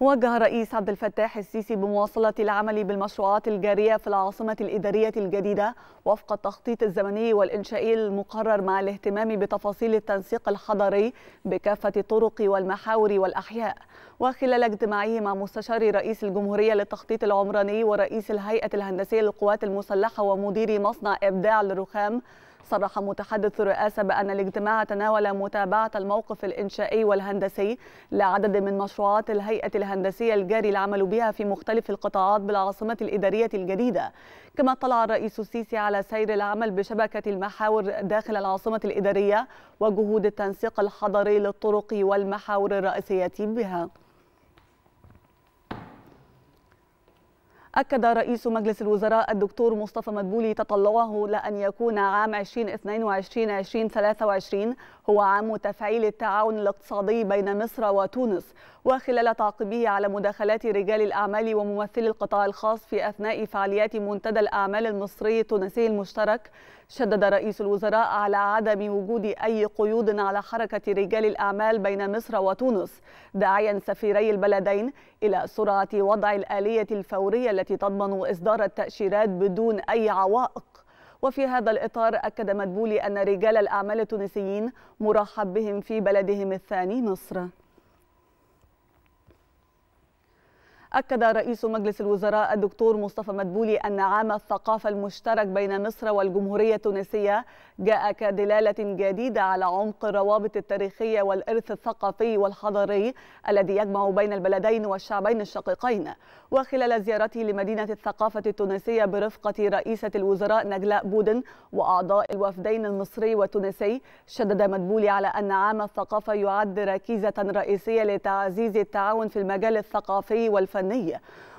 وجه الرئيس عبد الفتاح السيسي بمواصلة العمل بالمشروعات الجارية في العاصمة الإدارية الجديدة وفق التخطيط الزمني والإنشائي المقرر مع الاهتمام بتفاصيل التنسيق الحضري بكافة الطرق والمحاور والأحياء وخلال اجتماعه مع مستشار رئيس الجمهورية للتخطيط العمراني ورئيس الهيئة الهندسية للقوات المسلحة ومدير مصنع إبداع للرخام صرح متحدث الرئاسة بأن الاجتماع تناول متابعة الموقف الإنشائي والهندسي لعدد من مشروعات الهيئة الهندسية الجاري العمل بها في مختلف القطاعات بالعاصمة الإدارية الجديدة كما اطلع الرئيس السيسي على سير العمل بشبكة المحاور داخل العاصمة الإدارية وجهود التنسيق الحضري للطرق والمحاور الرئيسية بها أكد رئيس مجلس الوزراء الدكتور مصطفى مدبولي تطلعه لأن يكون عام 2022-2023 هو عام تفعيل التعاون الاقتصادي بين مصر وتونس وخلال تعقيبه على مداخلات رجال الأعمال وممثلي القطاع الخاص في أثناء فعاليات منتدى الأعمال المصري التونسي المشترك شدد رئيس الوزراء على عدم وجود أي قيود على حركة رجال الأعمال بين مصر وتونس داعيا سفيري البلدين إلى سرعة وضع الآلية الفورية التي التي تضمن إصدار التأشيرات بدون أي عوائق وفي هذا الإطار أكد مدبولي أن رجال الأعمال التونسيين مرحب بهم في بلدهم الثاني مصر أكد رئيس مجلس الوزراء الدكتور مصطفى مدبولي أن عام الثقافة المشترك بين مصر والجمهورية التونسية جاء كدلالة جديدة على عمق الروابط التاريخية والإرث الثقافي والحضاري الذي يجمع بين البلدين والشعبين الشقيقين وخلال زيارته لمدينة الثقافة التونسية برفقة رئيسة الوزراء نجلاء بودن وأعضاء الوفدين المصري والتونسي شدد مدبولي على أن عام الثقافة يعد ركيزة رئيسية لتعزيز التعاون في المجال الثقافي والفني الفني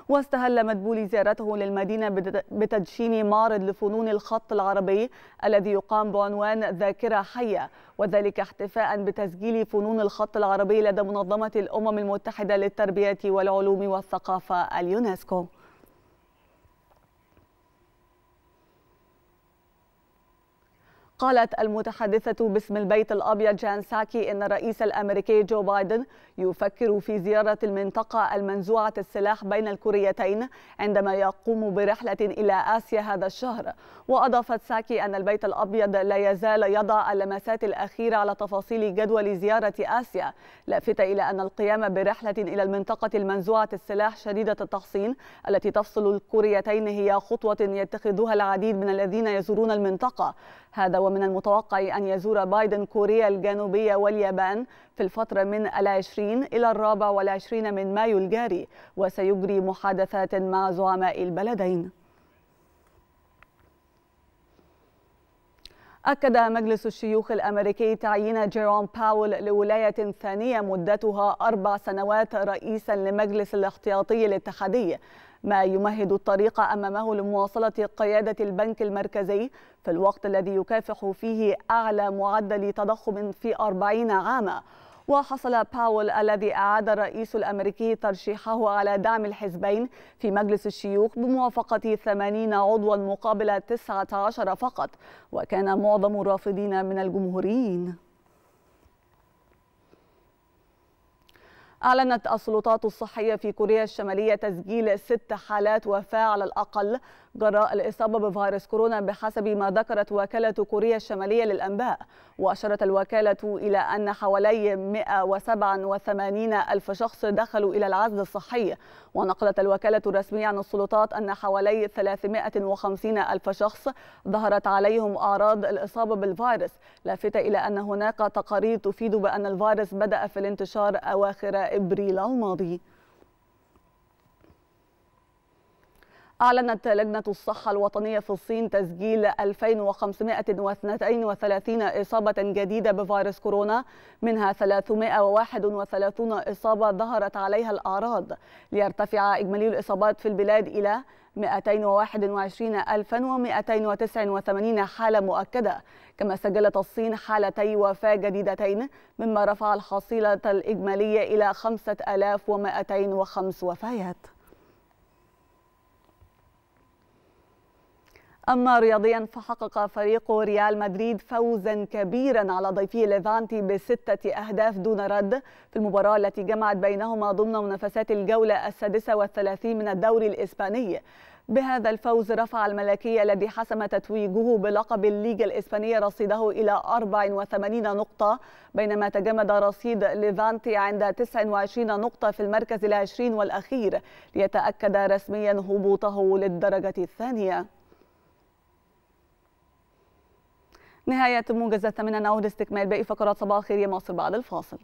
واستهل مدبولي زيارته للمدينة بتدشين معرض لفنون الخط العربي الذي يقام بعنوان ذاكرة حية وذلك احتفاء بتسجيل فنون الخط العربي لدى منظمة الأمم المتحدة للتربية والعلوم والثقافة اليونسكو قالت المتحدثة باسم البيت الأبيض جان ساكي إن الرئيس الأمريكي جو بايدن يفكر في زيارة المنطقة المنزوعة السلاح بين الكوريتين عندما يقوم برحلة إلى آسيا هذا الشهر وأضافت ساكي أن البيت الأبيض لا يزال يضع اللمسات الأخيرة على تفاصيل جدول زيارة آسيا لافتة إلى أن القيام برحلة إلى المنطقة المنزوعة السلاح شديدة التحصين التي تفصل الكوريتين هي خطوة يتخذها العديد من الذين يزورون المنطقة هذا ومن المتوقع أن يزور بايدن كوريا الجنوبية واليابان في الفترة من العشرين إلى الرابع والعشرين من مايو الجاري وسيجري محادثات مع زعماء البلدين أكد مجلس الشيوخ الأمريكي تعيين جيروم باول لولاية ثانية مدتها أربع سنوات رئيسا لمجلس الاحتياطي الاتحادي ما يمهد الطريق أمامه لمواصلة قيادة البنك المركزي في الوقت الذي يكافح فيه أعلى معدل تضخم في أربعين عاماً وحصل باول الذي أعاد الرئيس الأمريكي ترشيحه على دعم الحزبين في مجلس الشيوخ بموافقة 80 عضوا مقابل 19 فقط وكان معظم الرافضين من الجمهوريين أعلنت السلطات الصحية في كوريا الشمالية تسجيل ست حالات وفاة على الأقل جراء الإصابة بفيروس كورونا بحسب ما ذكرت وكالة كوريا الشمالية للأنباء وأشارت الوكالة إلى أن حوالي 187 ألف شخص دخلوا إلى العزل الصحي ونقلت الوكالة الرسمية عن السلطات أن حوالي 350 ألف شخص ظهرت عليهم أعراض الإصابة بالفيروس لافتة إلى أن هناك تقارير تفيد بأن الفيروس بدأ في الانتشار أواخر إبريل الماضي أعلنت لجنة الصحة الوطنية في الصين تسجيل 2532 إصابة جديدة بفيروس كورونا منها 331 إصابة ظهرت عليها الأعراض ليرتفع إجمالي الإصابات في البلاد إلى 221289 حالة مؤكدة كما سجلت الصين حالتي وفاة جديدتين مما رفع الحصيلة الإجمالية إلى 5205 وفيات أما رياضيا فحقق فريق ريال مدريد فوزا كبيرا على ضيفي ليفانتي بستة أهداف دون رد في المباراة التي جمعت بينهما ضمن منافسات الجولة السادسة والثلاثين من الدوري الإسباني بهذا الفوز رفع الملكي الذي حسم تتويجه بلقب الليجا الإسبانية رصيده إلى 84 نقطة بينما تجمد رصيد ليفانتي عند 29 نقطة في المركز العشرين والأخير ليتأكد رسميا هبوطه للدرجة الثانية نهاية موجزة 8 نعود استكمال باقي فقرات صباح الخير يا مصر بعد الفاصل